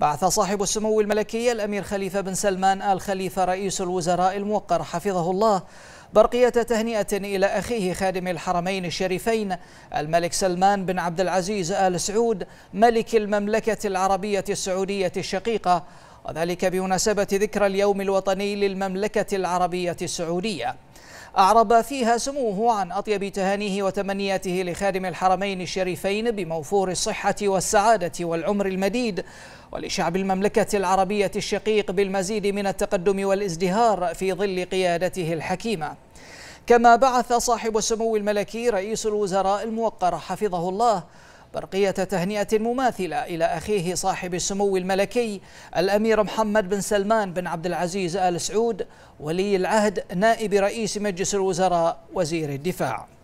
بعث صاحب السمو الملكي الأمير خليفة بن سلمان آل خليفة رئيس الوزراء الموقر حفظه الله برقية تهنئة إلى أخيه خادم الحرمين الشريفين الملك سلمان بن عبد العزيز آل سعود ملك المملكة العربية السعودية الشقيقة وذلك بمناسبة ذكرى اليوم الوطني للمملكة العربية السعودية أعرب فيها سموه عن أطيب تهانيه وتمنياته لخادم الحرمين الشريفين بموفور الصحة والسعادة والعمر المديد ولشعب المملكة العربية الشقيق بالمزيد من التقدم والازدهار في ظل قيادته الحكيمة كما بعث صاحب السمو الملكي رئيس الوزراء الموقر حفظه الله برقية تهنئة مماثلة إلى أخيه صاحب السمو الملكي الأمير محمد بن سلمان بن عبد العزيز آل سعود ولي العهد نائب رئيس مجلس الوزراء وزير الدفاع